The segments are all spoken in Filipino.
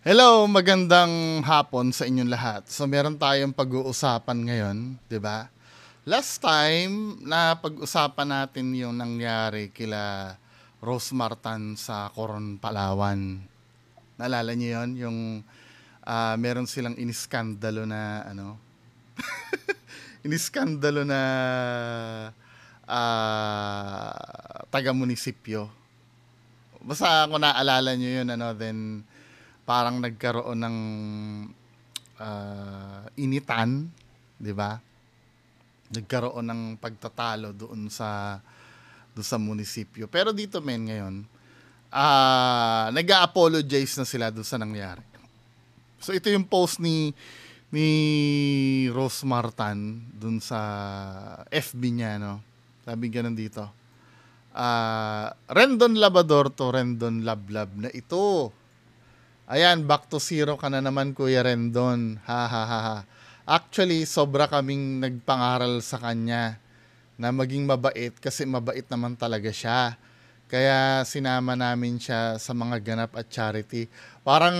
Hello, magandang hapon sa inyong lahat. So meron tayong pag-uusapan ngayon, 'di ba? Last time na pag-usapan natin yung nangyari kila Rose Martan sa Coron Palawan. Naalala niyo 'yon, yung uh, meron silang iniskandalo na ano? iniskandalo na uh, ah, taga munisipyo. Basta kung naaalala niyo 'yon ano, then parang nagkaroon ng uh, initan, 'di ba? Nagkaroon ng pagtatalo doon sa doon sa munisipyo. Pero dito men ngayon, uh, ah, nag-apologize na sila doon sa nangyari. So ito yung post ni ni Rose Martan doon sa FB niya no. Sabi ganun dito. Uh, Rendon Labador to Rendon Lablab na ito Ayan, back to zero ka na naman, Kuya Rendon. Ha, ha, ha, ha. Actually, sobra kaming nagpangaral sa kanya na maging mabait kasi mabait naman talaga siya. Kaya sinama namin siya sa mga ganap at charity. Parang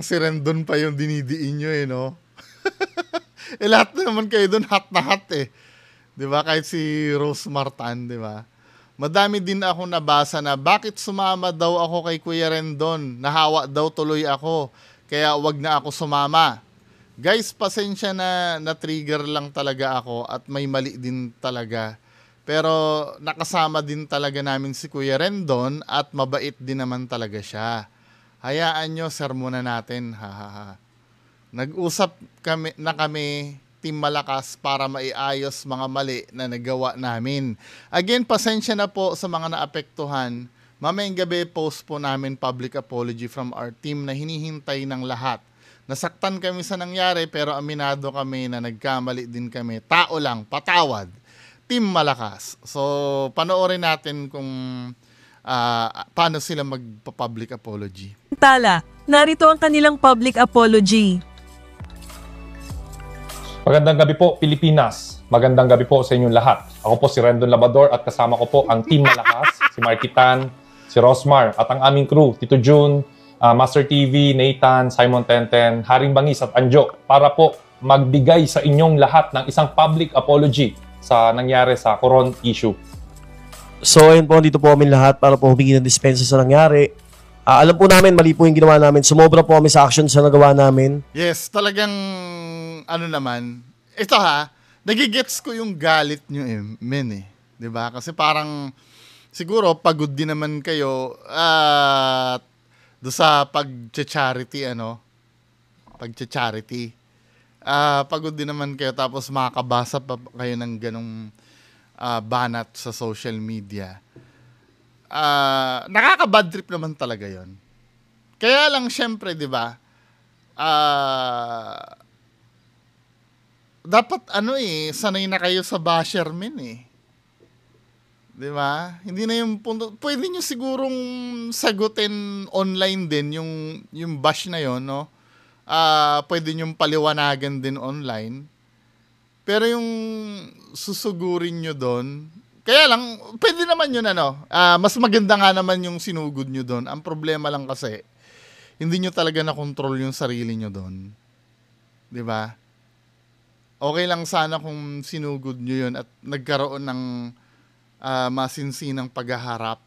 si Rendon pa yung dinidiin nyo eh, no? eh, lahat na naman kayo doon hot na hot eh. 'Di ba? Kahit si Rose Martan, 'di ba? Madami din ako nabasa na bakit sumama daw ako kay Kuya Rendon, nahawa daw tuloy ako, kaya wag na ako sumama. Guys, pasensya na na-trigger lang talaga ako at may mali din talaga. Pero nakasama din talaga namin si Kuya Rendon at mabait din naman talaga siya. Hayaan nyo, sir, muna natin. Ha, ha, ha. Nag-usap kami, na kami Team Malakas para maiayos mga mali na nagawa namin. Again, pasensya na po sa mga naapektuhan. Mamayang gabi, post po namin public apology from our team na hinihintay ng lahat. Nasaktan kami sa nangyari pero aminado kami na nagkamali din kami. Tao lang, patawad. Team Malakas. So, panoorin natin kung uh, paano sila magpa-public apology. Tala, narito ang kanilang public apology. Magandang gabi po, Pilipinas. Magandang gabi po sa inyong lahat. Ako po si Rendon Labador at kasama ko po ang team na lakas, si Markitan, si Rosmar, at ang aming crew, Tito June, uh, Master TV, Nathan, Simon Tenten, Haring Bangis at Anjo para po magbigay sa inyong lahat ng isang public apology sa nangyari sa Coron issue. So ayun po, dito po kami lahat para po humingi ng dispensa sa nangyari. Uh, alam po namin, mali po yung ginawa namin. Sumobra po kami sa action sa nagawa namin. Yes, talagang ano naman, ito ha, nagigets ko yung galit nyo eh, men eh. ba diba? Kasi parang, siguro, pagod din naman kayo at uh, do sa pag-charity, ano? Pag-charity. Uh, pagod din naman kayo tapos makakabasa pa kayo ng ganong uh, banat sa social media. Uh, nakaka-bad trip naman talaga yon. Kaya lang, syempre, di ba, uh, dapat ano eh, sanay na kayo sa basher eh. 'Di ba? Hindi na yung punto. Pwede niyo sigurong sagutin online din yung yung bash na 'yon, no? Ah, uh, pwede niyo paliwanagan din online. Pero yung susugurin niyo doon, kaya lang pwede naman 'yun ano. Uh, mas maganda nga naman yung sinugod niyo doon. Ang problema lang kasi hindi niyo talaga na control yung sarili niyo doon. 'Di ba? okay lang sana kung sinugod nyo yun at nagkaroon ng uh, masinsinang paghaharap.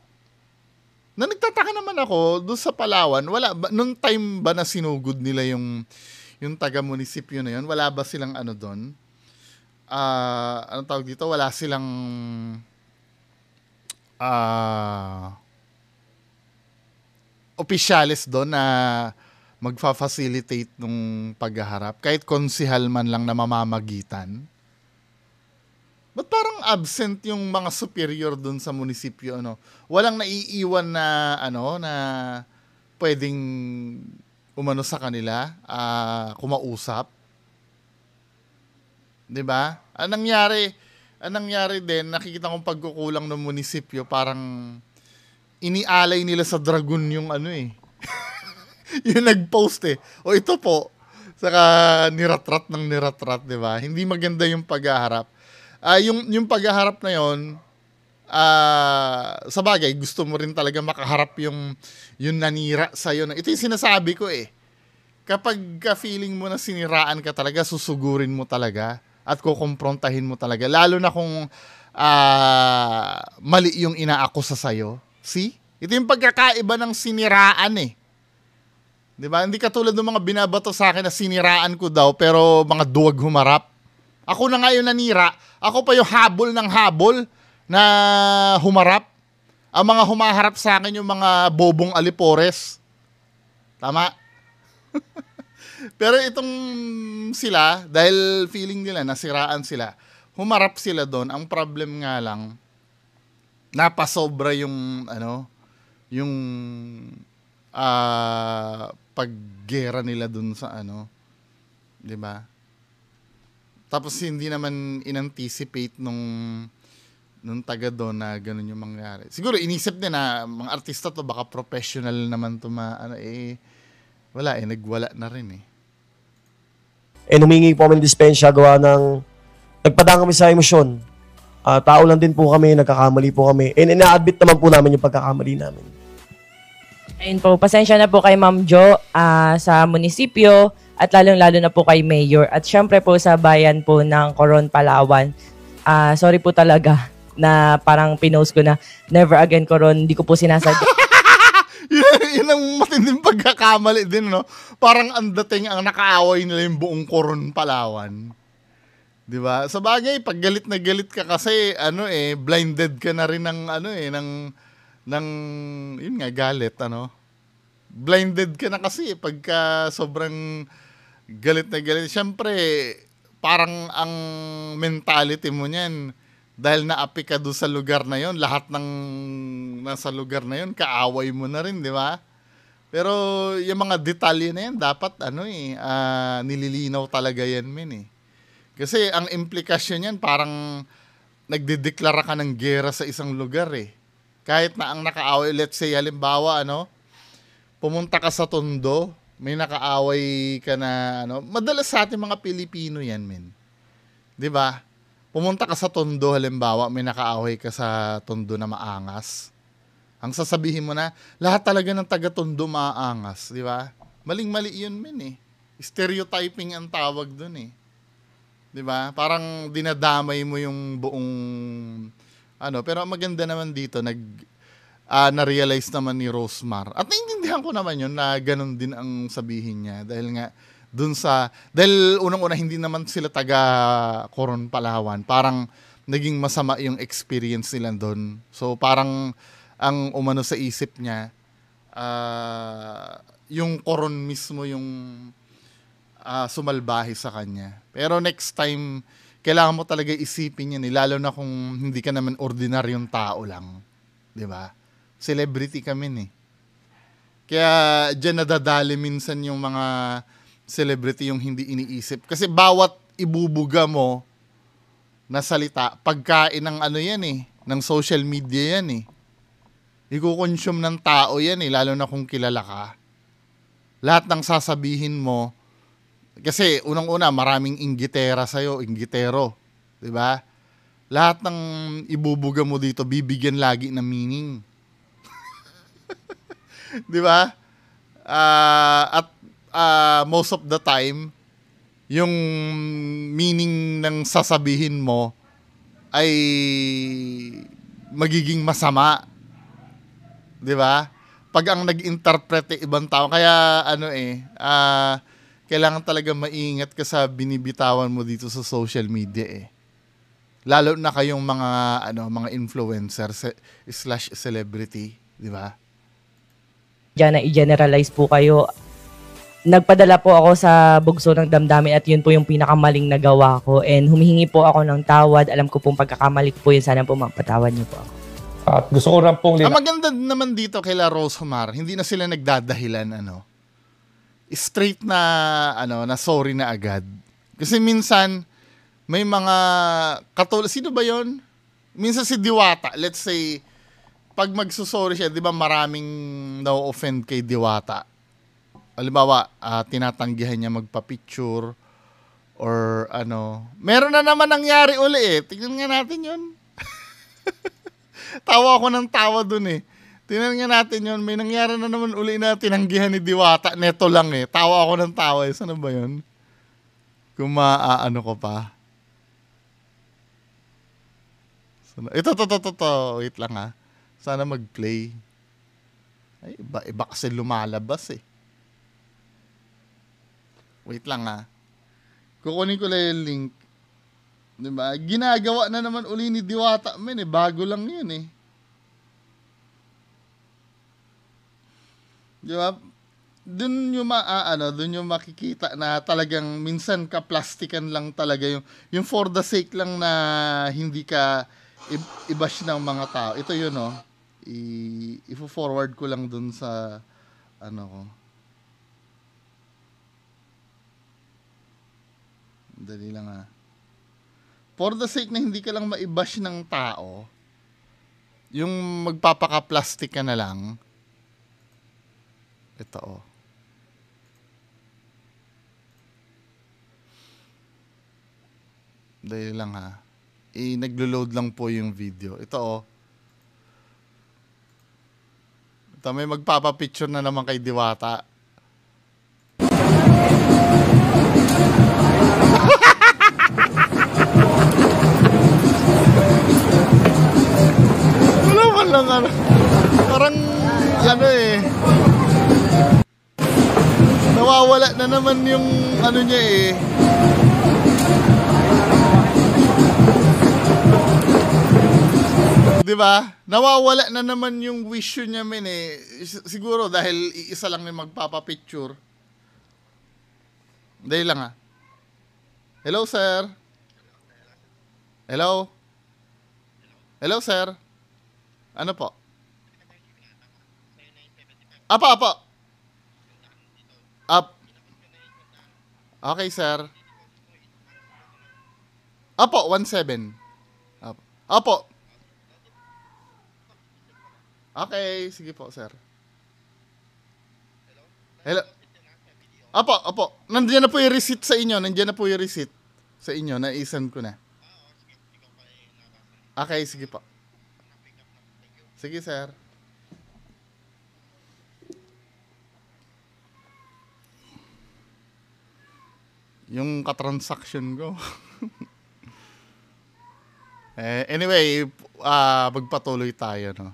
Na nagtataka naman ako, doon sa Palawan, wala ba, nung time ba na sinugod nila yung, yung taga-munisipyo na yun, wala ba silang ano doon? Uh, ano tawag dito? Wala silang uh, ah, opisyalis doon na uh, magfa-facilitate nung pagharap kahit konsihal man lang na mamamagitan. Ba't parang absent yung mga superior doon sa munisipyo ano? Walang naiiwan na ano na pwedeng umano sa kanila, uh, kumausap. 'Di ba? Anong nangyari? Anong nangyari din, nakikita kong pagkukulang ng munisipyo, parang inialay nila sa dragon yung ano eh. yung nag-post eh. O ito po, saka niratrat ng niratrat, di ba? Hindi maganda yung paghaharap. Uh, yung, yung paghaharap na yon uh, ah, sa bagay, gusto mo rin talaga makaharap yung, yung nanira sa'yo. Ito yung sinasabi ko eh. Kapag ka feeling mo na siniraan ka talaga, susugurin mo talaga at kukumprontahin mo talaga. Lalo na kung uh, mali yung inaako sa sayo. See? Ito yung pagkakaiba ng siniraan eh. 'Di ba? Hindi katulad ng mga binabato sa akin na siniraan ko daw pero mga duwag humarap. Ako na nga yung nanira. Ako pa yung habol ng habol na humarap. Ang mga humaharap sa akin yung mga bobong alipores. Tama? pero itong sila, dahil feeling nila nasiraan sila, humarap sila doon. Ang problem nga lang, napasobra yung ano, yung uh, paggera nila dun sa ano, 'di ba? Tapos hindi naman inanticipate nung nung taga doon na ganun yung mangyari. Siguro inisip din na mga artista to baka professional naman to ma ano eh wala eh nagwala na rin eh. Eh humingi po kami ng dispensya gawa ng nagpadaan kami sa emosyon. Uh, tao lang din po kami, nagkakamali po kami. And ina-admit naman po namin yung pagkakamali namin. Ayun po, pasensya na po kay Ma'am Jo uh, sa munisipyo at lalong-lalo na po kay Mayor at syempre po sa bayan po ng Coron, Palawan. Uh, sorry po talaga na parang pinost ko na never again Coron, hindi ko po sinasadya. yun, yun ang matinding pagkakamali din, no? Parang ang dating ang nakaaway nila yung buong Coron, Palawan. 'Di ba? Sa bagay, pag galit na galit ka kasi ano eh, blinded ka na rin ng ano eh ng ng yun nga galit ano blinded ka na kasi pagka sobrang galit na galit syempre parang ang mentality mo niyan dahil naapi ka doon sa lugar na yon lahat ng nasa lugar na yon kaaway mo na rin di ba pero yung mga detalye na yan dapat ano eh uh, nililinaw talaga yan men eh kasi ang implikasyon niyan parang nagdedeklara ka ng gera sa isang lugar eh kahit na ang nakaaway, let's say halimbawa ano, pumunta ka sa Tondo, may nakaaway ka na ano, madalas sa ating mga Pilipino 'yan, men. 'Di ba? Pumunta ka sa Tondo halimbawa, may nakaaway ka sa Tondo na maangas. Ang sasabihin mo na, lahat talaga ng taga Tondo maangas, 'di ba? Maling-mali 'yun, men eh. Stereotyping ang tawag doon eh. 'Di ba? Parang dinadamay mo yung buong ano, pero ang maganda naman dito, nag, uh, na-realize naman ni Rosemar. At naiintindihan ko naman yun na ganun din ang sabihin niya. Dahil nga, dun sa, dahil unang-una hindi naman sila taga Coron Palawan. Parang naging masama yung experience nila doon. So parang ang umano sa isip niya, uh, yung Coron mismo yung uh, sumalbahe sa kanya. Pero next time, kailangan mo talaga isipin yan eh, lalo na kung hindi ka naman ordinaryong tao lang. 'Di ba? Celebrity kami ni. Eh. Kaya dyan nadadali minsan yung mga celebrity yung hindi iniisip. Kasi bawat ibubuga mo na salita, pagkain ng ano yan eh, ng social media yan eh. Iko-consume ng tao yan eh, lalo na kung kilala ka. Lahat ng sasabihin mo, kasi unang-una, maraming inggitera sa'yo, inggitero. ba? Lahat ng ibubuga mo dito, bibigyan lagi ng meaning. di ba? Uh, at uh, most of the time, yung meaning ng sasabihin mo ay magiging masama. 'Di ba? Pag ang nag-interpret ibang tao, kaya ano eh, uh, kailangan talaga maingat ka sa binibitawan mo dito sa social media eh. Lalo na kayong mga ano mga influencer slash celebrity, di ba? Diyan na i-generalize po kayo. Nagpadala po ako sa bugso ng damdamin at yun po yung pinakamaling nagawa ko and humihingi po ako ng tawad. Alam ko pong pagkakamali ko po yun. Sana po mapatawad niyo po ako. At gusto ko rin pong... Ah, lina- ah, maganda naman dito kay La Rose Humar, hindi na sila nagdadahilan ano straight na ano na sorry na agad. Kasi minsan may mga katulad sino ba 'yon? Minsan si Diwata, let's say pag magsusorry siya, 'di ba maraming no offend kay Diwata. Halimbawa, uh, tinatanggihan niya magpa-picture or ano. Meron na naman nangyari uli eh. Tingnan nga natin 'yon. tawa ako ng tawa dun eh. Tinan natin yun. May nangyari na naman uli na tinanggihan ni Diwata. Neto lang eh. Tawa ako ng tawa eh. Sana ba yun? Kung maaano ko pa. Sana, ito, to, to, to, to. Wait lang ha. Ah. Sana mag-play. Ay, iba, iba kasi lumalabas eh. Wait lang ha. Ah. Kukunin ko lang yung link. Diba? Ginagawa na naman uli ni Diwata. Men eh, bago lang yun eh. Di ba? Doon yung maaano, ah, doon yung makikita na talagang minsan ka kaplastikan lang talaga yung yung for the sake lang na hindi ka i- bash ng mga tao. Ito yun, no? Oh. I- i-forward ko lang doon sa ano ko. Dali lang ah for the sake na hindi ka lang maibash ng tao, yung magpapaka-plastic ka na lang, ito Oh. Dahil lang ha. I naglo-load lang po yung video. Ito Oh. Ito, may magpapa-picture na naman kay Diwata. nawala na naman yung ano niya eh. Di ba? Nawawala na naman yung wish niya men eh. Siguro dahil isa lang na magpapapicture. Dahil lang ha. Ah. Hello sir. Hello. Hello sir. Ano po? Apa, apa. Up. Okay, sir. Apo, 1-7. Apo. Okay, sige po, sir. Hello? Apo, apo. Nandiyan na po yung receipt sa inyo. Nandiyan na po yung receipt sa inyo. Na-isend ko na. Okay, sige po. Sige, sir. Yung katransaction ko. eh, anyway, uh, magpatuloy tayo, no?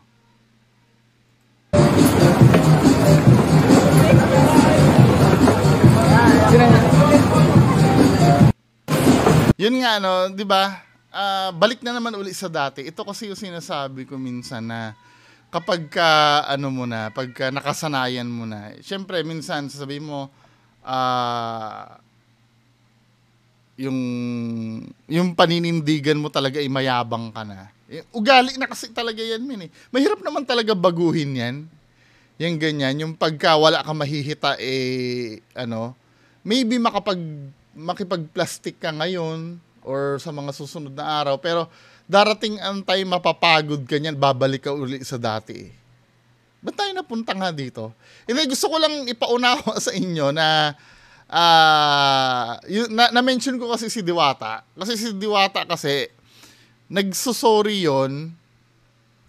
Yun nga, no? Di ba? Uh, balik na naman uli sa dati. Ito kasi yung sinasabi ko minsan na kapag ka, ano mo na, pagka nakasanayan mo na, syempre, minsan sabi mo, ah, uh, yung yung paninindigan mo talaga ay mayabang ka na. Eh, ugali na kasi talaga yan, min eh. Mahirap naman talaga baguhin yan. Yung ganyan, yung pagka wala ka mahihita, eh, ano, maybe makapag, makipag-plastic ka ngayon or sa mga susunod na araw, pero darating ang time mapapagod ka niyan, babalik ka uli sa dati eh. Ba't tayo napunta nga dito? Hindi, gusto ko lang ipaunawa sa inyo na uh, yun, na, na-mention ko kasi si Diwata. Kasi si Diwata kasi, nagsusorry yon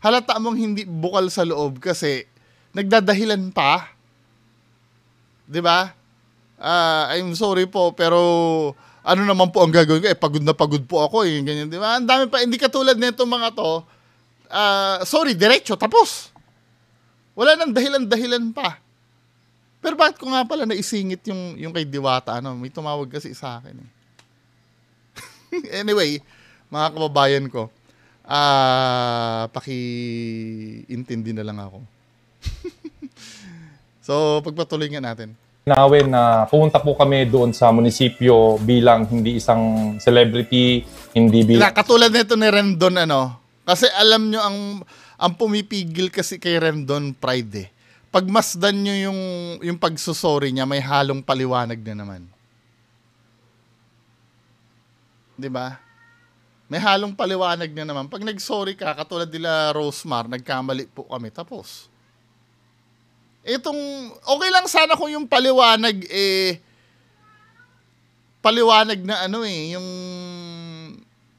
halata mong hindi bukal sa loob kasi nagdadahilan pa. 'Di ba? Uh, ah, I'm sorry po pero ano naman po ang gagawin ko? Eh pagod na pagod po ako, eh, ganyan 'di ba? Ang dami pa hindi katulad nito mga to. Uh, sorry, diretso tapos. Wala nang dahilan-dahilan pa. Pero bakit ko nga pala naisingit yung, yung kay Diwata? Ano? May tumawag kasi sa akin. Eh. anyway, mga kababayan ko, ah, uh, paki na lang ako. so, pagpatuloy nga natin. Nawin na pumunta po kami doon sa munisipyo bilang hindi isang celebrity, hindi bilang... Katulad nito ni Rendon, ano? Kasi alam nyo, ang, ang pumipigil kasi kay Rendon Pride eh pag masdan nyo yung, yung pagsusorry niya, may halong paliwanag na naman. Di ba? May halong paliwanag na naman. Pag nag-sorry ka, katulad nila Rosemar, nagkamali po kami, tapos. Itong, okay lang sana kung yung paliwanag, eh, paliwanag na ano eh, yung,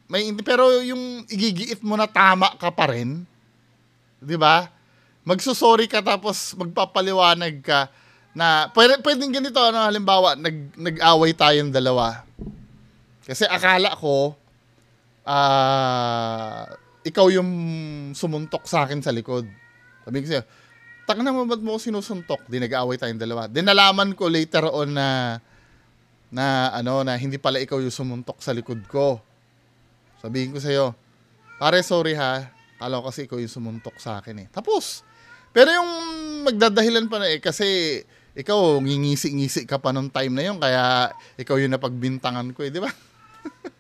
may, pero yung igigiit mo na tama ka pa rin, di ba? magsusorry ka tapos magpapaliwanag ka na pwede, pwedeng ganito ano halimbawa nag nag-away tayong dalawa. Kasi akala ko ah uh, ikaw yung sumuntok sa akin sa likod. Sabi ko sa'yo, taka na, ba't mo ko sinusuntok? Di nag-aaway tayong dalawa. Di nalaman ko later on na, na ano, na hindi pala ikaw yung sumuntok sa likod ko. Sabihin ko sa'yo, pare, sorry ha. Kala ko kasi ikaw yung sumuntok sa akin eh. Tapos, pero yung magdadahilan pa na eh, kasi ikaw, ngingisi-ngisi ka pa nung time na yun, kaya ikaw yung napagbintangan ko eh, di ba?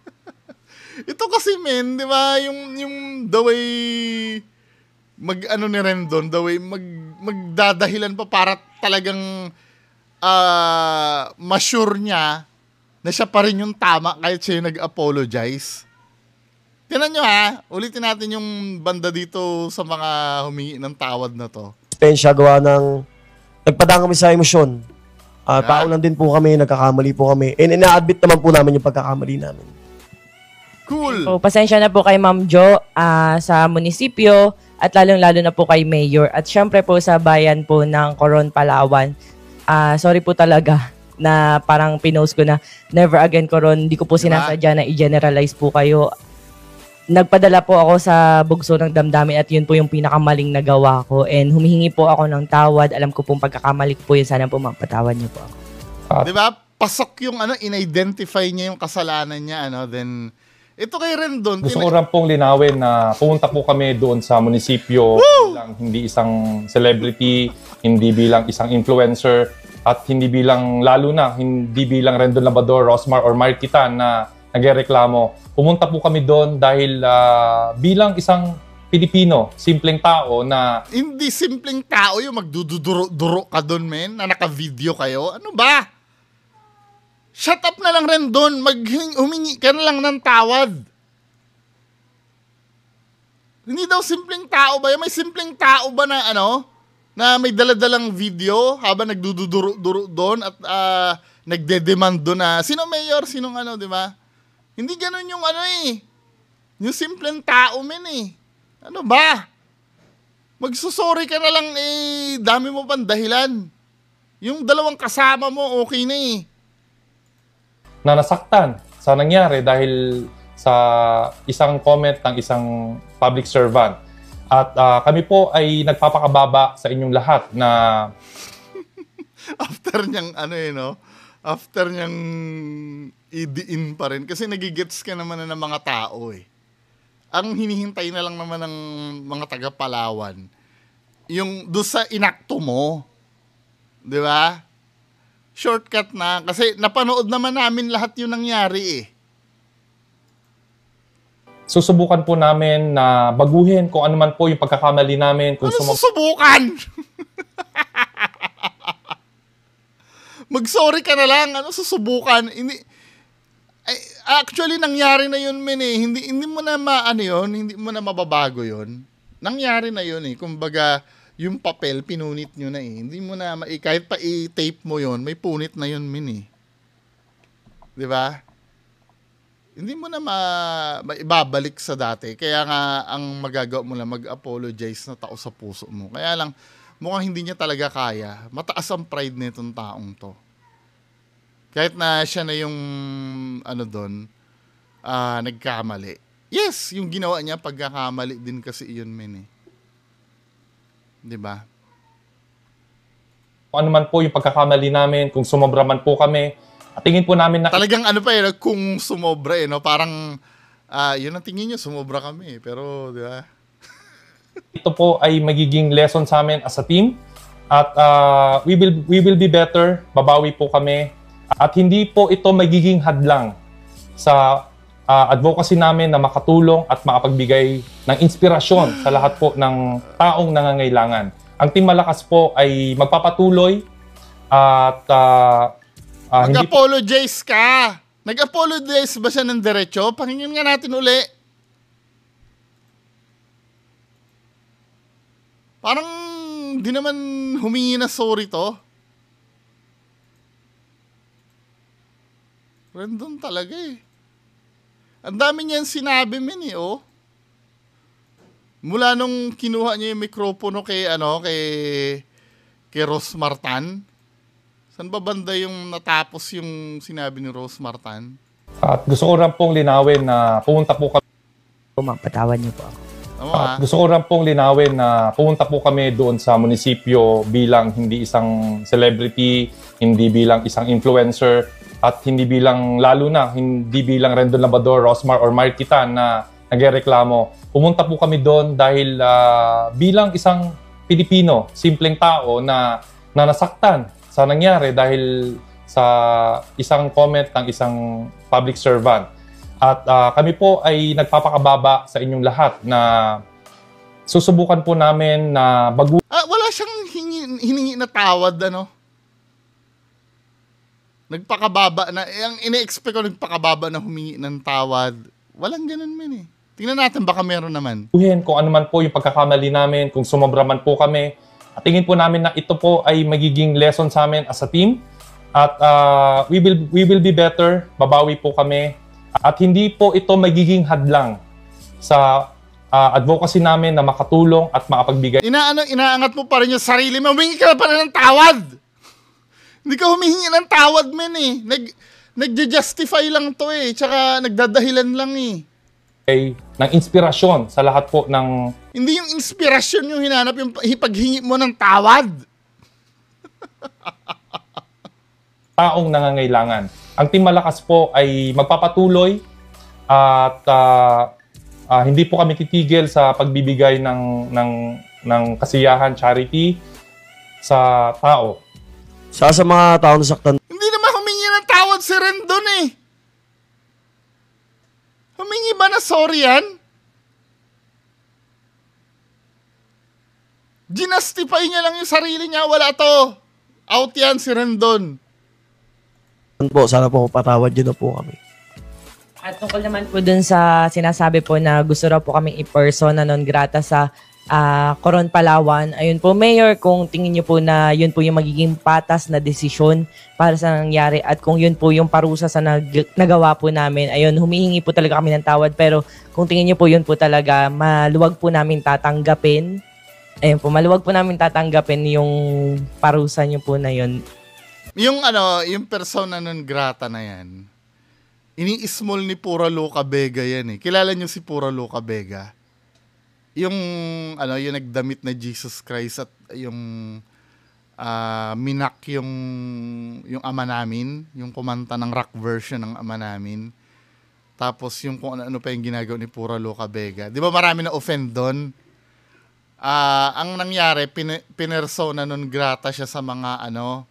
Ito kasi men, di ba, yung, yung the way mag ano ni Rendon, the way mag, magdadahilan pa para talagang uh, masure niya na siya pa rin yung tama kahit siya yung nag-apologize. Tinan nyo ha, ulitin natin yung banda dito sa mga humingi ng tawad na to. Pensya gawa ng, nagpadaan kami sa emosyon. Uh, yeah. Tao lang din po kami, nagkakamali po kami. And ina-admit naman po namin yung pagkakamali namin. Cool! So, oh, pasensya na po kay Ma'am Jo uh, sa munisipyo at lalong-lalo na po kay Mayor at syempre po sa bayan po ng Coron, Palawan. Uh, sorry po talaga na parang pinost ko na never again Coron, hindi ko po diba? sinasadya na i-generalize po kayo nagpadala po ako sa bugso ng damdamin at yun po yung pinakamaling nagawa ko. And humihingi po ako ng tawad. Alam ko pong pagkakamali ko po yun. Sana po mapatawad niyo po ako. Di ba? Pasok yung ano, in-identify niya yung kasalanan niya. Ano, then, ito kay Rendon. Gusto ko rin pong linawin na pumunta po kami doon sa munisipyo Woo! bilang hindi isang celebrity, hindi bilang isang influencer, at hindi bilang, lalo na, hindi bilang Rendon Labador, Rosmar, or Mark na nagreklamo. Pumunta po kami doon dahil uh, bilang isang Pilipino, simpleng tao na... Hindi simpleng tao yung magdududuro duro ka doon, men, na naka-video kayo. Ano ba? Shut up na lang rin doon. Humingi ka na lang ng tawad. Hindi daw simpleng tao ba? May simpleng tao ba na ano? Na may daladalang video habang nagdududuro duro doon at uh, nagde-demand doon na sino mayor, sinong ano, di ba? Hindi ganun yung ano eh. Yung simpleng tao men eh. Ano ba? Magsusorry ka na lang eh, dami mo pang dahilan. Yung dalawang kasama mo, okay na eh. Nanasaktan sa nangyari dahil sa isang comment ng isang public servant. At uh, kami po ay nagpapakababa sa inyong lahat na... After niyang ano eh, no? after niyang idiin pa rin. Kasi nagigets ka naman na ng mga tao eh. Ang hinihintay na lang naman ng mga taga Palawan, yung doon sa inakto mo, di ba? Shortcut na. Kasi napanood naman namin lahat yung nangyari eh. Susubukan po namin na baguhin kung ano man po yung pagkakamali namin. Kung ano sumu- susubukan? Mag-sorry ka na lang. Ano, susubukan. Hindi, ay, actually, nangyari na yun, men, eh. Hindi, hindi mo na maano yun, hindi mo na mababago yun. Nangyari na yun, eh. Kumbaga, yung papel, pinunit nyo na, eh. Hindi mo na, ma- eh, kahit pa i-tape mo yun, may punit na yun, men, eh. Di ba? Hindi mo na ma- maibabalik sa dati. Kaya nga, ang magagawa mo lang, mag-apologize na tao sa puso mo. Kaya lang, mukhang hindi niya talaga kaya. Mataas ang pride nitong taong to. Kahit na siya na yung ano doon, uh, ah, nagkamali. Yes, yung ginawa niya pagkakamali din kasi iyon men eh. 'Di ba? ano man po yung pagkakamali namin, kung sumobra man po kami, at tingin po namin na... Talagang ano pa eh, kung sumobra eh, no? parang, uh, yun ang tingin niyo, sumobra kami. Eh. Pero, di ba? Ito po ay magiging lesson sa amin as a team at uh, we will we will be better, babawi po kami at hindi po ito magiging hadlang sa uh, advocacy namin na makatulong at makapagbigay ng inspirasyon sa lahat po ng taong nangangailangan. Ang Team Malakas po ay magpapatuloy at uh, uh, Mag-apologize ka! Nag-apologize ba siya ng diretsyo? Pakinggan nga natin uli. Parang di naman humingi na sorry to. Random talaga eh. Ang dami niyan sinabi min eh, oh. Mula nung kinuha niya yung mikropono kay ano, kay kay Rose Martan. San ba banda yung natapos yung sinabi ni Rose Martan? At gusto ko rin pong linawin na pumunta po kami. Ma'am, niyo po ako. Tama, ha? Ah, gusto ko lang pong linawin na pumunta po kami doon sa munisipyo bilang hindi isang celebrity, hindi bilang isang influencer, at hindi bilang, lalo na, hindi bilang Rendon Labador, Rosmar, or Markita na nagreklamo. Pumunta po kami doon dahil uh, bilang isang Pilipino, simpleng tao na, na nasaktan sa nangyari dahil sa isang comment ng isang public servant at uh, kami po ay nagpapakababa sa inyong lahat na susubukan po namin na bagu... Ah, wala siyang hingi, hiningi na tawad, ano? Nagpakababa na... Eh, ang ine-expect ko, nagpakababa na humingi ng tawad. Walang ganun man eh. Tingnan natin, baka meron naman. Kung ano man po yung pagkakamali namin, kung sumobra man po kami, at tingin po namin na ito po ay magiging lesson sa amin as a team. At uh, we will we will be better. Babawi po kami at hindi po ito magiging hadlang sa uh, advocacy namin na makatulong at makapagbigay. Inaano, inaangat mo pa rin yung sarili mo. Humingi ka pa rin ng tawad. Hindi ka humingi ng tawad, men eh. Nag, nagja-justify lang to eh. Tsaka nagdadahilan lang eh. Okay, ng inspirasyon sa lahat po ng... Hindi yung inspirasyon yung hinanap, yung paghingi mo ng tawad. taong nangangailangan. Ang Team Malakas po ay magpapatuloy at uh, uh, hindi po kami titigil sa pagbibigay ng ng ng kasiyahan charity sa tao. Sa sa mga tao nasaktan. Hindi naman humingi ng tawad si Rendon eh. Humingi ba na sorry yan? Ginastify niya lang yung sarili niya. Wala to. Out yan si Rendon po, sana po patawad yun na po kami. At tungkol naman po dun sa sinasabi po na gusto raw po kaming i-persona non grata sa uh, Coron Palawan. Ayun po, Mayor, kung tingin niyo po na yun po yung magiging patas na desisyon para sa nangyari at kung yun po yung parusa sa nag- nagawa po namin, ayun, humihingi po talaga kami ng tawad pero kung tingin niyo po yun po talaga, maluwag po namin tatanggapin. Ayun po, maluwag po namin tatanggapin yung parusa niyo po na yun yung ano, yung persona nun grata na yan, ini-small ni Pura Luca Vega yan eh. Kilala nyo si Pura Luca Vega? Yung, ano, yung nagdamit na Jesus Christ at yung uh, minak yung, yung ama namin, yung kumanta ng rock version ng ama namin. Tapos yung kung ano, ano pa yung ginagawa ni Pura Luca Vega. Di ba marami na offend doon? Uh, ah, ang nangyari, pin- pinersona nun grata siya sa mga ano,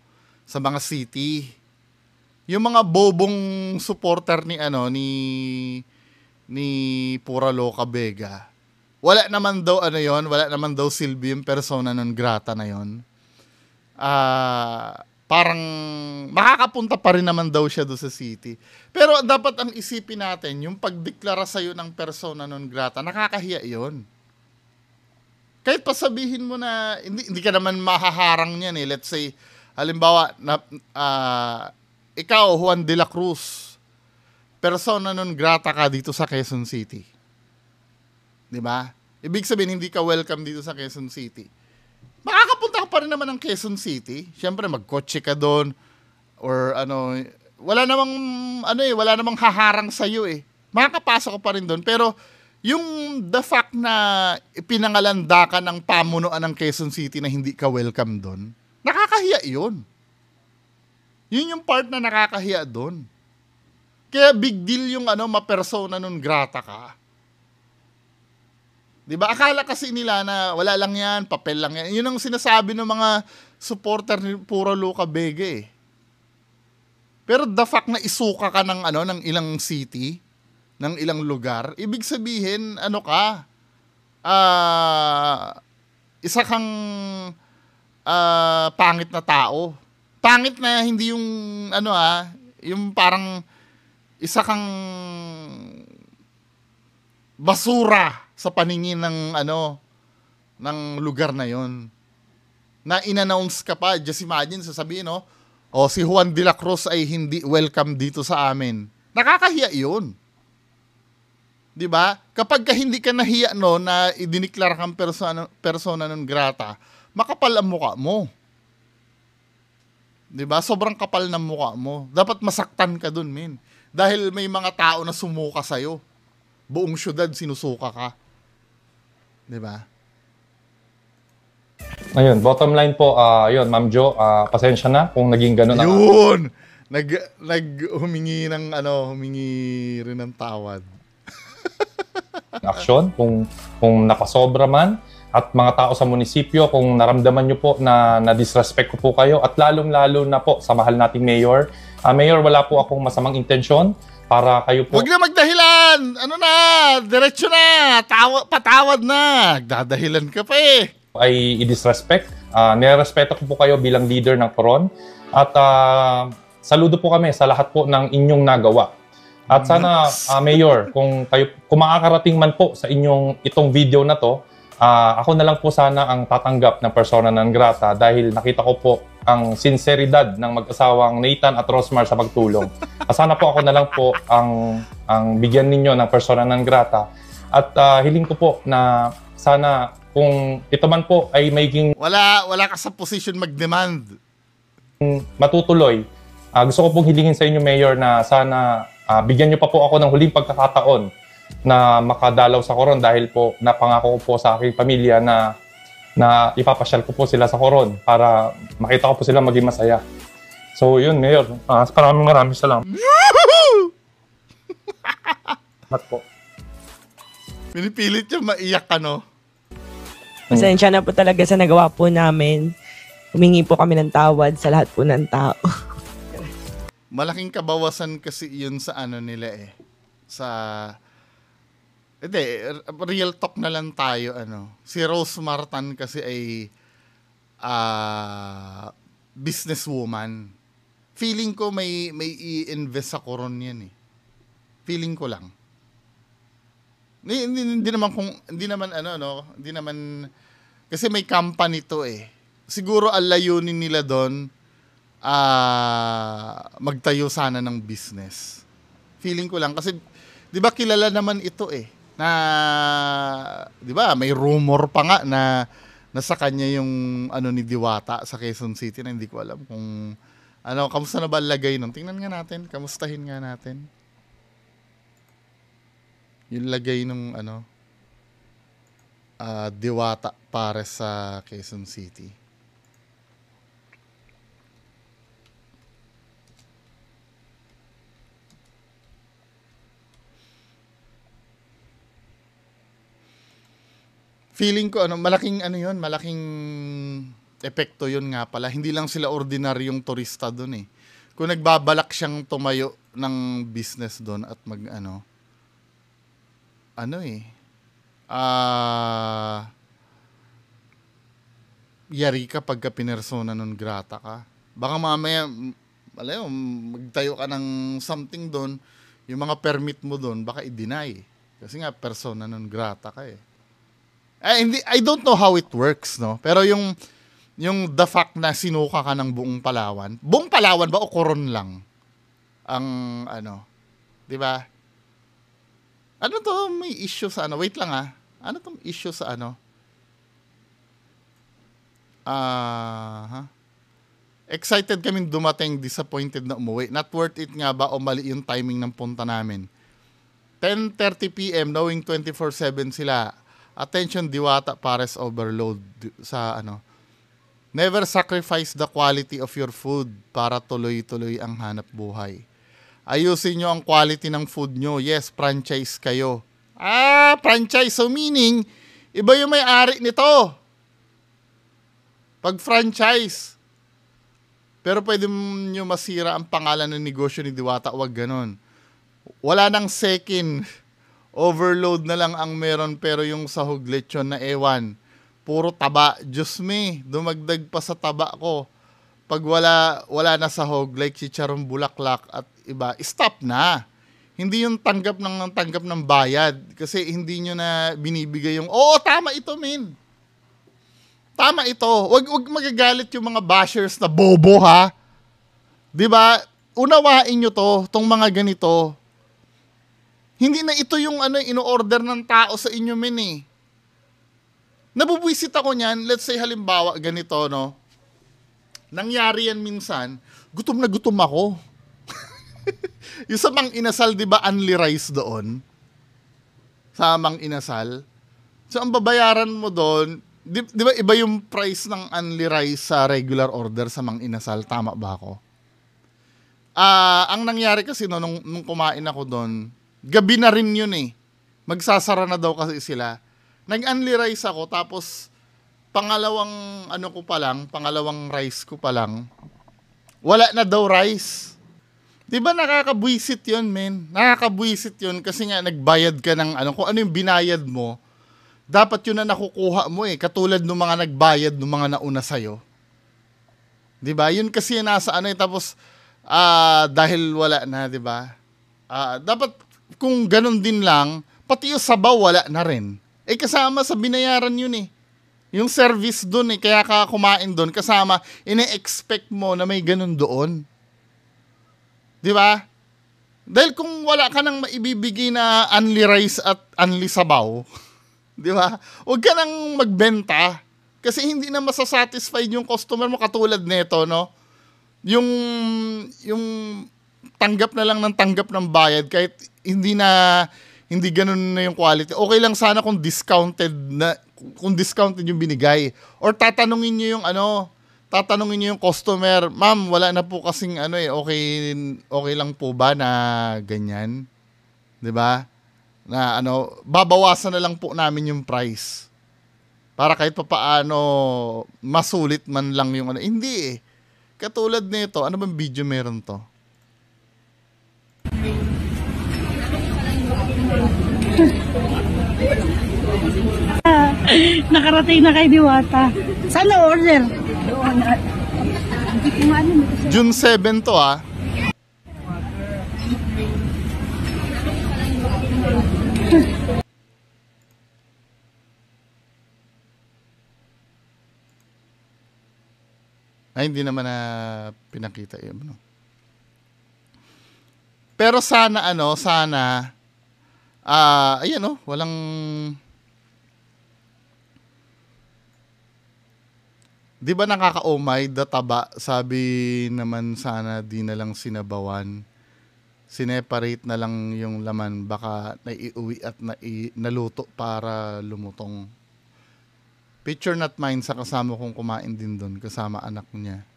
sa mga city. Yung mga bobong supporter ni ano ni ni Pura Loca Vega. Wala naman daw ano yon, wala naman daw silbi yung persona non grata na yon. Ah, uh, parang makakapunta pa rin naman daw siya do sa city. Pero dapat ang isipin natin, yung pagdeklara sa iyo ng persona non grata, nakakahiya 'yon. Kahit pasabihin mo na hindi, hindi ka naman mahaharang niyan eh. Let's say Halimbawa, na, uh, ikaw, Juan de la Cruz, persona non grata ka dito sa Quezon City. Di ba? Ibig sabihin, hindi ka welcome dito sa Quezon City. Makakapunta ka pa rin naman ng Quezon City. Siyempre, magkotse ka doon. Or ano, wala namang, ano eh, wala namang haharang sa'yo eh. Makakapasok ka pa rin doon. Pero, yung the fact na pinangalanda ka ng pamunuan ng Quezon City na hindi ka welcome doon, Nakakahiya yun. Yun yung part na nakakahiya doon. Kaya big deal yung ano, mapersona nun grata ka. 'Di ba? Akala kasi nila na wala lang 'yan, papel lang 'yan. 'Yun ang sinasabi ng mga supporter ni Puro Luca Vega eh. Pero the fact na isuka ka ng ano ng ilang city, ng ilang lugar, ibig sabihin ano ka? Ah, uh, isa kang uh, pangit na tao. Pangit na hindi yung ano ah, yung parang isa kang basura sa paningin ng ano ng lugar na yon na inannounce ka pa just imagine sasabihin no oh si Juan de la Cruz ay hindi welcome dito sa amin nakakahiya yon 'di ba kapag ka hindi ka nahiya no na idiniklara kang persona persona non grata makapal ang mukha mo. 'Di ba? Sobrang kapal ng mukha mo. Dapat masaktan ka dun, men. Dahil may mga tao na sumuka sa iyo. Buong syudad sinusuka ka. 'Di ba? Ayun, bottom line po, uh, ah, yun, Ma'am Jo, uh, pasensya na kung naging ganun. Yun! Ang... Nag, nag humingi ng ano, humingi rin ng tawad. Action, kung, kung nakasobra man, at mga tao sa munisipyo kung naramdaman nyo po na na-disrespect ko po kayo at lalong-lalo na po sa mahal nating mayor. Uh, mayor, wala po akong masamang intensyon para kayo po... Huwag na magdahilan! Ano na? Diretso na! Tawa, patawad na! Dadahilan ka pa eh! Ay i-disrespect. Uh, ah, nirespeto ko po kayo bilang leader ng Coron. At uh, saludo po kami sa lahat po ng inyong nagawa. At sana, uh, Mayor, kung kayo, kung makakarating man po sa inyong itong video na to, uh, ako na lang po sana ang tatanggap ng persona non grata dahil nakita ko po ang sinseridad ng mag-asawang Nathan at Rosmar sa pagtulong. Ah, sana po ako na lang po ang, ang bigyan ninyo ng persona non grata. At uh, hiling ko po na sana kung ito man po ay maging... Wala, wala ka sa position mag-demand. Matutuloy. Uh, gusto ko pong hilingin sa inyo, Mayor, na sana uh, bigyan nyo pa po ako ng huling pagkakataon na makadalaw sa Coron dahil po napangako ko po sa aking pamilya na na ipapasyal ko po sila sa Coron para makita ko po sila maging masaya. So yun, Mayor. Uh, maraming maraming salamat. Mat po. Pinipilit niya maiyak ano. Hmm. Pasensya na po talaga sa nagawa po namin. Humingi po kami ng tawad sa lahat po ng tao. Malaking kabawasan kasi yun sa ano nila eh. Sa hindi, real talk na lang tayo. Ano. Si Rose Martin kasi ay uh, businesswoman. Feeling ko may, may i-invest sa koron yan eh. Feeling ko lang. Hindi, hindi, naman kung hindi naman ano no, hindi naman kasi may company to eh. Siguro ang layunin nila doon uh, magtayo sana ng business. Feeling ko lang kasi 'di ba kilala naman ito eh na 'di ba, may rumor pa nga na nasa kanya yung ano ni Diwata sa Quezon City na hindi ko alam kung ano, kamusta na ba lagay nung Tingnan nga natin, kamustahin nga natin. Yung lagay nung ano uh, Diwata para sa Quezon City. Feeling ko ano, malaking ano 'yon, malaking epekto 'yon nga pala. Hindi lang sila ordinaryong turista doon eh. Kung nagbabalak siyang tumayo ng business doon at mag ano ano eh ah uh, yari ka pagka pinersona nun grata ka. Baka mamaya, alam mo, magtayo ka ng something doon, yung mga permit mo doon, baka i-deny. Kasi nga, persona nun grata ka eh. Eh, I, I don't know how it works, no? Pero yung, yung the fact na sinuka ka ng buong Palawan, buong Palawan ba o koron lang? Ang, ano, di ba? Ano to? May issue sa ano? Wait lang ah. Ano tong issue sa ano? Ah, uh, huh? Excited kaming dumating, disappointed na umuwi. Not worth it nga ba o mali yung timing ng punta namin? 10.30pm, knowing 24-7 sila, attention diwata pares overload sa ano. Never sacrifice the quality of your food para tuloy-tuloy ang hanap buhay. Ayusin nyo ang quality ng food nyo. Yes, franchise kayo. Ah, franchise. So meaning, iba yung may-ari nito. Pag franchise. Pero pwede nyo masira ang pangalan ng negosyo ni Diwata. Huwag ganon. Wala nang second overload na lang ang meron pero yung sa lechon na ewan. Puro taba. Diyos me, dumagdag pa sa taba ko. Pag wala, wala na sa sahog, like chicharong bulaklak at iba, stop na. Hindi yung tanggap ng tanggap ng bayad. Kasi hindi nyo na binibigay yung, oo, tama ito, min. Tama ito. Wag, wag magagalit yung mga bashers na bobo, ha? 'Di ba? Unawain nyo to, tong mga ganito, hindi na ito yung ano, eh, ino-order ng tao sa inyo, men eh. Nabubwisit ako niyan, let's say halimbawa, ganito, no? Nangyari yan minsan, gutom na gutom ako. yung sa mang inasal, di ba, only rice doon? Sa mang inasal. So, ang babayaran mo doon, di, di ba iba yung price ng only rice sa regular order sa mang inasal? Tama ba ako? Ah, uh, ang nangyari kasi no, nung, nung kumain ako doon, Gabi na rin yun eh. Magsasara na daw kasi sila. nag unli rice ako tapos pangalawang ano ko pa lang, pangalawang rice ko pa lang, wala na daw rice. 'Di ba nakakabwisit yun, men? Nakakabwisit yun kasi nga nagbayad ka ng ano, kung ano yung binayad mo, dapat 'yun na nakukuha mo eh, katulad ng mga nagbayad ng mga nauna sa iyo. 'Di ba? 'Yun kasi nasa ano eh, tapos ah uh, dahil wala na, 'di ba? Ah, uh, dapat kung ganun din lang, pati yung sabaw wala na rin. Eh kasama sa binayaran yun eh. Yung service doon eh, kaya ka kumain doon, kasama, ine-expect mo na may ganun doon. Di ba? Dahil kung wala ka nang maibibigay na unli rice at unli sabaw, di ba? Huwag ka nang magbenta kasi hindi na masasatisfied yung customer mo katulad nito, no? Yung, yung tanggap na lang ng tanggap ng bayad kahit hindi na hindi ganun na yung quality. Okay lang sana kung discounted na kung discounted yung binigay or tatanungin niyo yung ano, tatanungin niyo yung customer, "Ma'am, wala na po kasing ano eh, okay okay lang po ba na ganyan?" 'Di ba? Na ano, babawasan na lang po namin yung price. Para kahit papaano masulit man lang yung ano. Hindi eh. Katulad nito, ano bang video meron to? Nakarating na kay Diwata. Saan na order? June 7 to ah. Ay, hindi naman na pinakita yun. Ano? Pero sana, ano, sana, Ah, uh, ayan oh, walang Di ba nakaka-omay oh databa? Sabi naman sana di na lang sinabawan. Sineparate na lang yung laman baka naiuwi at nai, naluto para lumutong. Picture not mine sa kasama kong kumain din doon kasama anak niya.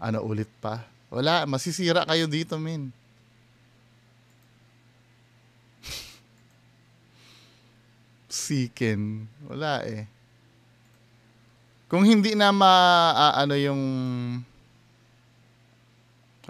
Ano ulit pa? Wala, masisira kayo dito, min. sikin. Wala eh. Kung hindi na ma, uh, ano yung...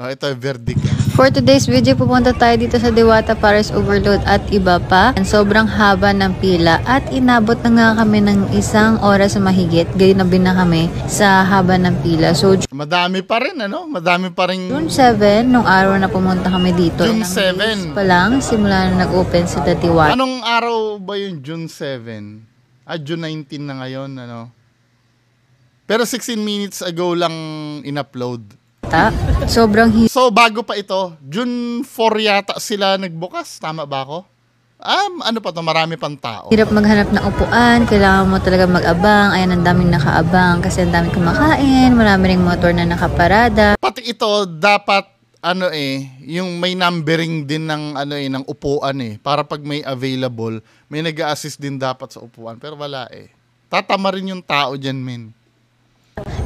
Oh, ito, verdict. For today's video, pupunta tayo dito sa Diwata Paris Overload at iba pa. Sobrang haba ng pila at inabot na nga kami ng isang oras na mahigit. Gayon na bin na kami sa haba ng pila. So, Madami pa rin, ano? Madami pa rin. June 7, nung araw na pumunta kami dito. June 7. Pa lang, simula na nag-open si Tatiwata. Anong araw ba yung June 7? Ah, June 19 na ngayon, ano? Pero 16 minutes ago lang in-upload. Ta? Sobrang hi- So bago pa ito, June 4 yata sila nagbukas, tama ba ako? Um, ano pa to, marami pang tao. hirap maghanap ng upuan, kailangan mo talaga mag-abang, ayan ang daming nakaabang kasi ang daming kumakain, marami ring motor na nakaparada. Pati ito dapat ano eh, yung may numbering din ng ano eh, ng upuan eh. Para pag may available, may nag assist din dapat sa upuan. Pero wala eh. Tatama rin yung tao dyan, men.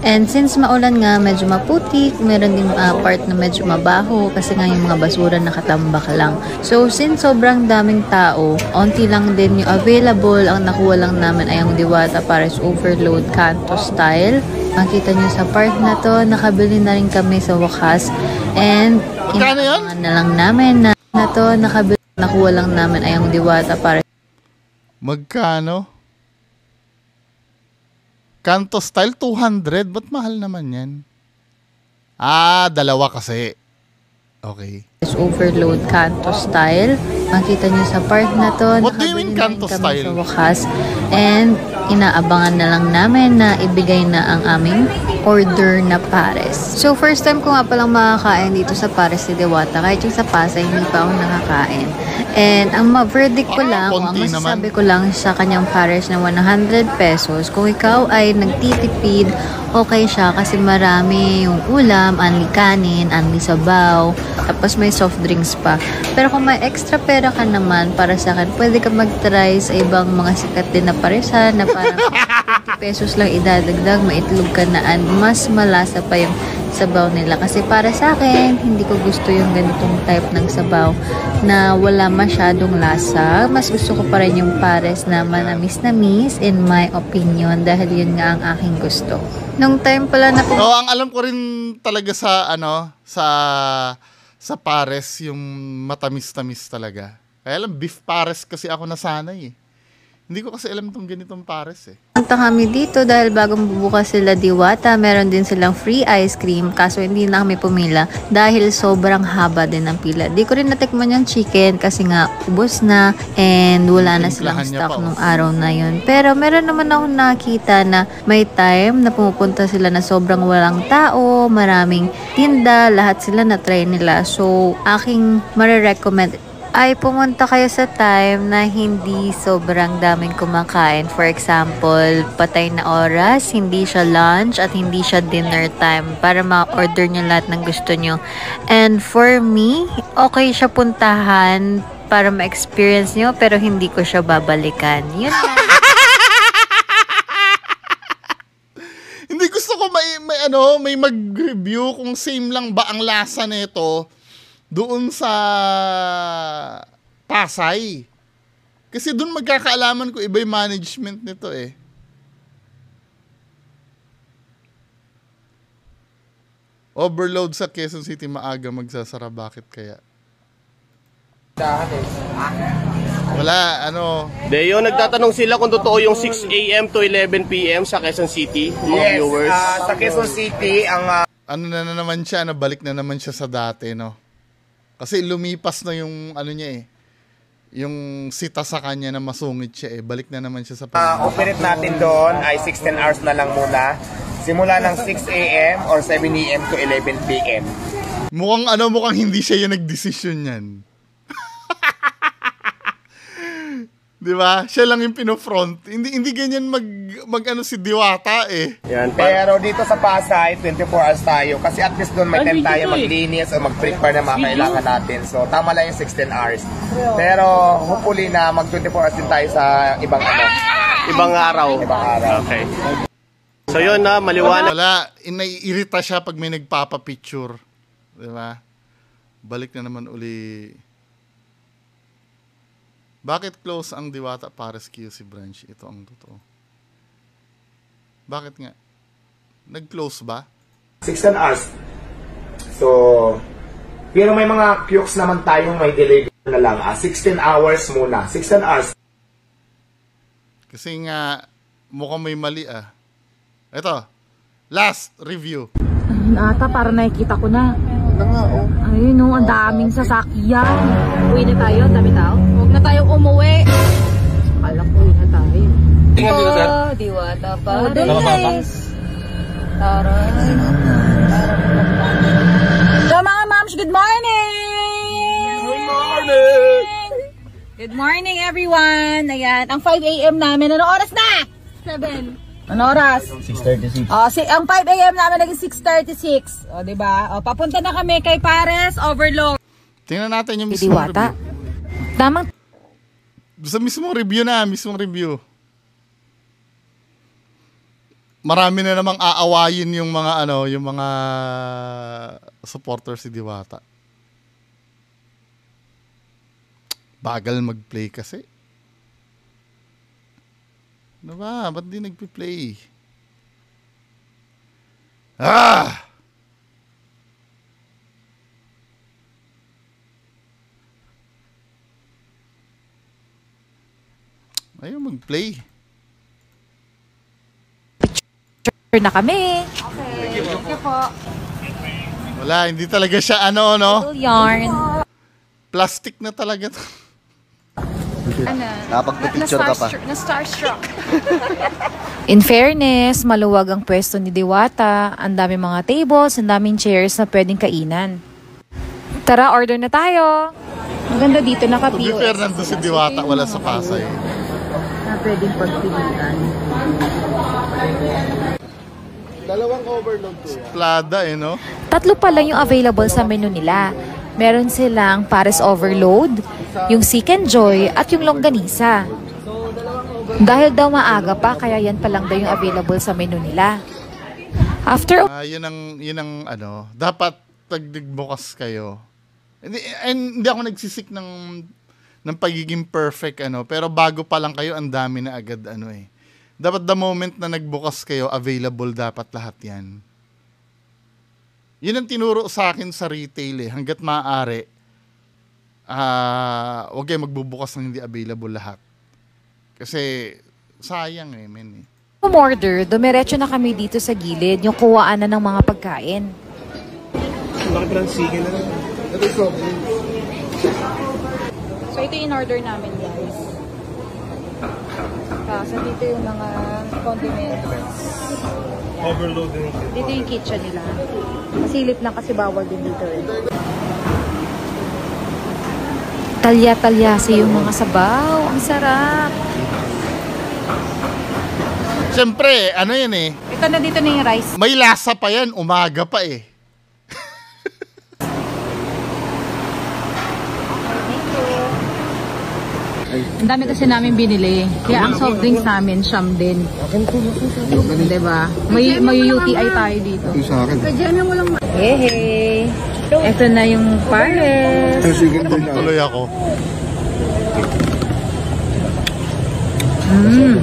And since maulan nga, medyo maputik, meron din uh, part na medyo mabaho kasi nga yung mga basura nakatambak lang. So since sobrang daming tao, onti lang din yung available. Ang nakuha lang namin ay ang Diwata Paris Overload Canto Style. Makita nyo sa part na to, nakabili na rin kami sa wakas. And, inaangan na lang namin na, na to, nakabili, nakuha lang namin ay ang Diwata Paris. Magkano? Kanto style 200, but mahal naman 'yan? Ah, dalawa kasi. Okay is overload canto style. Makita niyo sa part na to. What do you mean canto style? wakas. And inaabangan na lang namin na ibigay na ang aming order na pares. So first time ko nga palang makakain dito sa pares ni Dewata. Kahit yung sa Pasay, hindi pa ako nakakain. And ang ma-verdict ko ah, lang, ah, ang masasabi ko lang sa kanyang pares na 100 pesos, kung ikaw ay nagtitipid, okay siya kasi marami yung ulam, anli kanin, anli sabaw, tapos may may soft drinks pa. Pero kung may extra pera ka naman para sa akin, pwede ka mag-try sa ibang mga sikat din na paresan na parang 20 pesos lang idadagdag, maitlog ka na and mas malasa pa yung sabaw nila. Kasi para sa akin, hindi ko gusto yung ganitong type ng sabaw na wala masyadong lasa. Mas gusto ko pa rin yung pares na manamis na miss in my opinion dahil yun nga ang aking gusto. Nung time pala na... oh, ang alam ko rin talaga sa ano, sa sa pares yung matamis-tamis talaga. Kaya lang, beef pares kasi ako nasanay eh. Hindi ko kasi alam tong ganitong pares eh. Punta kami dito dahil bagong bubukas sila diwata, meron din silang free ice cream kaso hindi na kami pumila dahil sobrang haba din ang pila. Di ko rin natikman yung chicken kasi nga ubos na and wala na silang stock nung oh. araw na yun. Pero meron naman akong nakita na may time na pumupunta sila na sobrang walang tao, maraming tinda, lahat sila na try nila. So aking mare-recommend ay pumunta kayo sa time na hindi sobrang daming kumakain. For example, patay na oras, hindi siya lunch at hindi siya dinner time para ma-order niyo lahat ng gusto niyo. And for me, okay siya puntahan para ma-experience niyo pero hindi ko siya babalikan. Yun lang. hindi gusto ko may, may ano, may mag-review kung same lang ba ang lasa nito doon sa Pasay. Kasi doon magkakaalaman ko iba yung management nito eh. Overload sa Quezon City maaga magsasara. Bakit kaya? Wala, ano. Deyo, nagtatanong sila kung totoo yung 6 a.m. to 11 p.m. sa Quezon City, mga yes, viewers. Uh, sa Quezon City, ang... Uh... Ano na, na naman siya, nabalik na naman siya sa dati, no? Kasi lumipas na yung ano niya eh. Yung sita sa kanya na masungit siya eh. Balik na naman siya sa ah, pag- uh, Operate natin doon ay 16 hours na lang muna. Simula ng 6 a.m. or 7 a.m. to 11 p.m. Mukhang ano, mukhang hindi siya yung nag-decision yan. 'Di ba? Siya lang yung pinofront. Hindi hindi ganyan mag magano si Diwata eh. Yan. Pero dito sa Pasay, 24 hours tayo kasi at least doon may time tayo eh. maglinis o mag-prepare na mga kailangan natin. So tama lang yung 16 hours. Pero hopefully na mag 24 hours din tayo sa ibang ano. Ibang araw. Ibang araw. Okay. So yun na, ah, maliwanag. Wala, inaiirita eh, siya pag may nagpapapicture. Di ba? Balik na naman uli bakit close ang Diwata Paris QC branch? Ito ang totoo. Bakit nga? Nag-close ba? 6 us. So, pero may mga kiosks naman tayong may delay na lang. Ah, 16 hours muna. and us. Kasi nga, mukhang may mali ah. Ito, last review. Ayun ata, para nakikita ko na. Oh. Ayun o, oh, ang daming sasakyan. Uwi na tayo, dami tao tayong umuwi. Akala ko na tayo. Tingnan dito, sir. Diwata pa. Oh, doon guys. Tara. So mga moms, good morning! Good morning! Good morning everyone! Ayan, ang 5 a.m. namin. Ano oras na? 7. Ano oras? 6.36. Oh, si ang 5 a.m. namin naging 6.36. O, oh, diba? O, oh, papunta na kami kay Pares Overlook. Tingnan natin yung Miss Diwata. Tamang sa mismong review na, mismong review. Marami na namang aawayin yung mga ano, yung mga supporters si Diwata. Bagal mag-play kasi. Ano ba? Ba't di nagpi-play? Ah! Ayaw mag-play. Picture na kami. Okay. Thank you, po. Wala, hindi talaga siya ano, no? yarn. Plastic na talaga to. Ano? Napagpa-picture ka pa. Na starstruck. In fairness, maluwag ang pwesto ni Diwata. Ang dami mga tables, ang daming chairs na pwedeng kainan. Tara, order na tayo! Maganda dito, naka-POS. To be fair, nandun si Diwata, wala sa Pasay na pwedeng pagpilian. Dalawang overload to. Plada eh, no? Tatlo pa lang yung available sa menu nila. Meron silang Paris Overload, yung Seek and Joy, at yung Longganisa. Dahil daw maaga pa, kaya yan pa lang daw yung available sa menu nila. After... Uh, yun ang, yun ang ano, dapat bukas kayo. Hindi, eh, hindi ako nagsisik ng ng pagiging perfect ano, pero bago pa lang kayo ang dami na agad ano eh. Dapat the moment na nagbukas kayo, available dapat lahat 'yan. 'Yun ang tinuro sa akin sa retail eh, hangga't maaari. Ah, uh, wag kayong magbubukas ng hindi available lahat. Kasi sayang eh, men. Eh. Umorder, dumiretso na kami dito sa gilid, yung kuwaan na ng mga pagkain. Bakit lang sige na? Ito So, ito in order namin, guys. Tapos, ah, so, dito yung mga condiments. Overloading. Dito yung kitchen nila. Masilip lang kasi bawal din dito. talya eh. Talya-talyasi yung mga sabaw. Ang sarap. Siyempre, ano yan eh. Ito na dito na yung rice. May lasa pa yan. Umaga pa eh. Ang dami kasi namin binili. Kaya ang soft drinks namin, siyam din. Diba? May, may UTI tayo dito. Ito sa akin. Hey, hey. Ito na yung Paris. Tuloy ako. Mm. Ano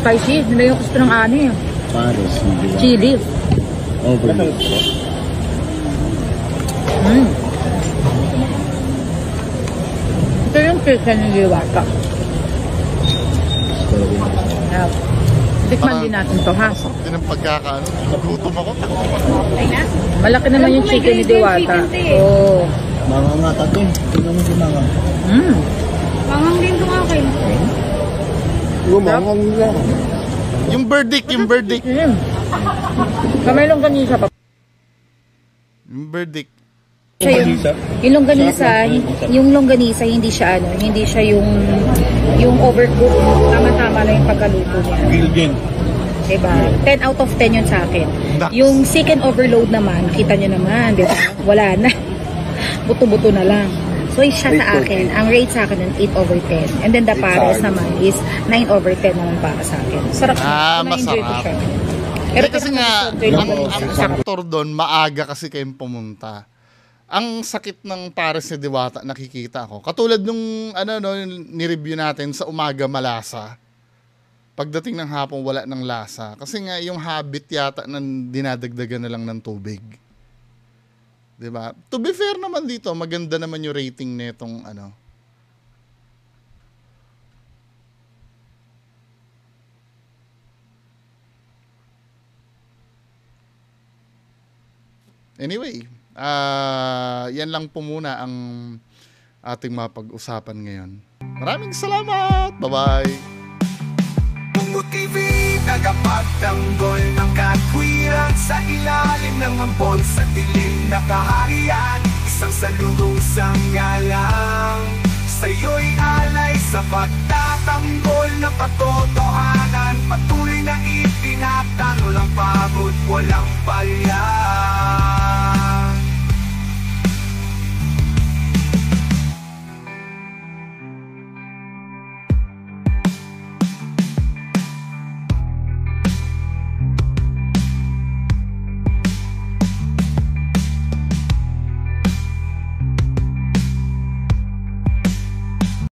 Spicy. Nila yung gusto ng ano eh. Paris. Chili. Oh, Paris. Mm. 48 yan yung liwata. Yeah. Tikman din natin to ha. Sarap din ang pagkakaano. Nagutom ako. Malaki naman yung chicken ni Diwata. Eh. Oo. Oh. Mangang nga tato eh. mo si mama. Mm. Mangang din ko okay. Gumangang lang. Yung verdict, yung verdict. Hmm. Kamay lang kanisa pa. Yung verdict. Siya yung, yung longganisa, yung longganisa hindi siya ano, hindi siya yung yung overcooked, Tama-tama lang yung pagkaluto niya. Grilled yun. Diba? 10 out of 10 yun sa akin. Yung second overload naman, kita nyo naman, diba? Wala na. Buto-buto na lang. So, siya sa akin, ang rate sa akin ng 8 over 10. And then the pares naman is 9 over 10 naman para sa akin. Sarap. Ah, masarap. Eh, Pero kasi nga, ang, ang factor doon, maaga kasi kayong pumunta ang sakit ng pares ni Diwata nakikita ko. Katulad nung ano no, ni-review natin sa umaga malasa. Pagdating ng hapon wala ng lasa kasi nga yung habit yata ng dinadagdagan na lang ng tubig. 'Di ba? To be fair naman dito, maganda naman yung rating nitong ano. Anyway, uh, yan lang po muna ang ating mapag-usapan ngayon. Maraming salamat! Bye-bye! Bungo TV, tagapagtanggol ng katwiran Sa ilalim ng ampon, sa dilim na kaharian Isang salubong sangalang Sa'yo'y alay sa pagtatanggol na patotohanan Patuloy na ipinatanol ang pagod, walang bayan